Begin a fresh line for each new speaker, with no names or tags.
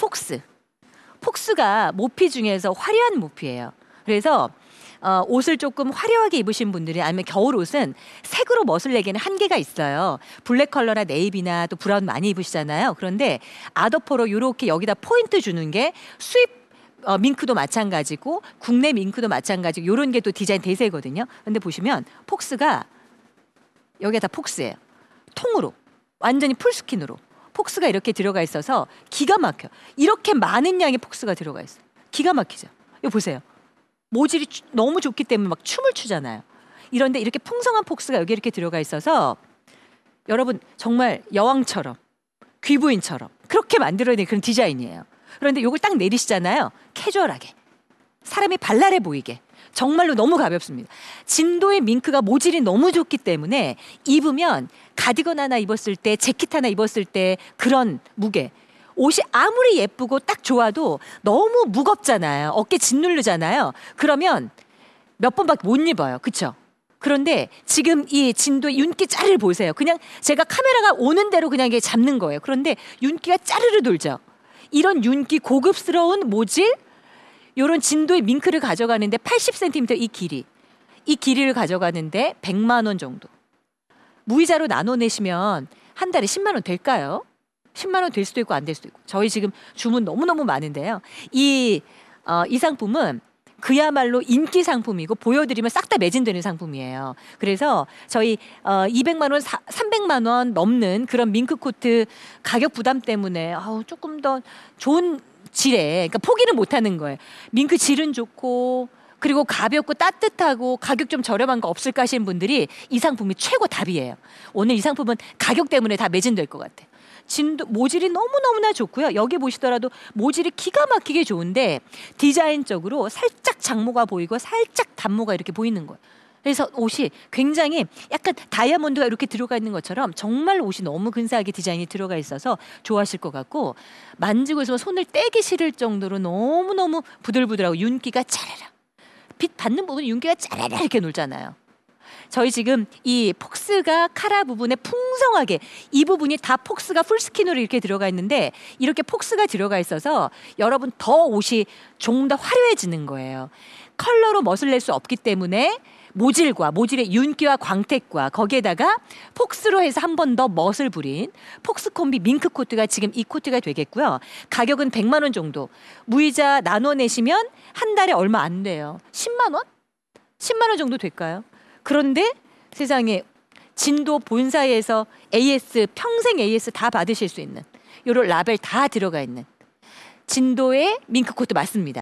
폭스. 폭스가 모피 중에서 화려한 모피예요. 그래서 어, 옷을 조금 화려하게 입으신 분들이 아니면 겨울 옷은 색으로 멋을 내기에는 한계가 있어요. 블랙 컬러나 네이비나 또 브라운 많이 입으시잖아요. 그런데 아더포로 이렇게 여기다 포인트 주는 게 수입 어, 밍크도 마찬가지고 국내 밍크도 마찬가지고 요런 게 또 디자인 대세거든요. 근데 보시면 폭스가 여기에다 폭스예요. 통으로 완전히 풀스킨으로 폭스가 이렇게 들어가 있어서 기가 막혀. 이렇게 많은 양의 폭스가 들어가 있어. 기가 막히죠. 이거 보세요. 모질이 너무 좋기 때문에 막 춤을 추잖아요. 이런데 이렇게 풍성한 폭스가 여기 이렇게 들어가 있어서 여러분 정말 여왕처럼 귀부인처럼 그렇게 만들어낸 그런 디자인이에요. 그런데 이걸 딱 내리시잖아요. 캐주얼하게 사람이 발랄해 보이게 정말로 너무 가볍습니다. 진도의 밍크가 모질이 너무 좋기 때문에 입으면 가디건 하나 입었을 때 재킷 하나 입었을 때 그런 무게 옷이 아무리 예쁘고 딱 좋아도 너무 무겁잖아요. 어깨 짓누르잖아요. 그러면 몇 번밖에 못 입어요. 그쵸? 그런데 지금 이 진도의 윤기 짜를 보세요. 그냥 제가 카메라가 오는 대로 그냥 이게 잡는 거예요. 그런데 윤기가 짜르르 돌죠. 이런 윤기 고급스러운 모질 요런 진도의 밍크를 가져가는데 80cm 이 길이 이 길이를 가져가는데 100만 원 정도. 무이자로 나눠내시면 한 달에 10만 원 될까요? 10만 원 될 수도 있고 안 될 수도 있고. 저희 지금 주문 너무너무 많은데요. 이, 어, 이 상품은 그야말로 인기 상품이고 보여드리면 싹 다 매진되는 상품이에요. 그래서 저희 어 200만 원, 사, 300만 원 넘는 그런 밍크 코트 가격 부담 때문에 아 조금 더 좋은 질에 그러니까 포기는 못하는 거예요. 밍크 질은 좋고 그리고 가볍고 따뜻하고 가격 좀 저렴한 거 없을까 하시는 분들이 이 상품이 최고 답이에요. 오늘 이 상품은 가격 때문에 다 매진될 것같아 진도, 모질이 너무너무나 좋고요. 여기 보시더라도 모질이 기가 막히게 좋은데 디자인적으로 살짝 장모가 보이고 살짝 단모가 이렇게 보이는 거예요. 그래서 옷이 굉장히 약간 다이아몬드가 이렇게 들어가 있는 것처럼 정말 옷이 너무 근사하게 디자인이 들어가 있어서 좋아하실 것 같고 만지고 있으면 손을 떼기 싫을 정도로 너무너무 부들부들하고 윤기가 짜라라. 빛 받는 부분 윤기가 짜라라 이렇게 놀잖아요. 저희 지금 이 폭스가 카라 부분에 풍성하게 이 부분이 다 폭스가 풀스킨으로 이렇게 들어가 있는데 이렇게 폭스가 들어가 있어서 여러분 더 옷이 조금 더 화려해지는 거예요. 컬러로 멋을 낼 수 없기 때문에 모질과 모질의 윤기와 광택과 거기에다가 폭스로 해서 한 번 더 멋을 부린 폭스콤비 밍크 코트가 지금 이 코트가 되겠고요. 가격은 100만 원 정도. 무이자 나눠 내시면 한 달에 얼마 안 돼요. 10만 원? 10만 원 정도 될까요? 그런데 세상에 진도 본사에서 AS 평생 AS 다 받으실 수 있는 요런 라벨 다 들어가 있는 진도의 밍크 코트 맞습니다.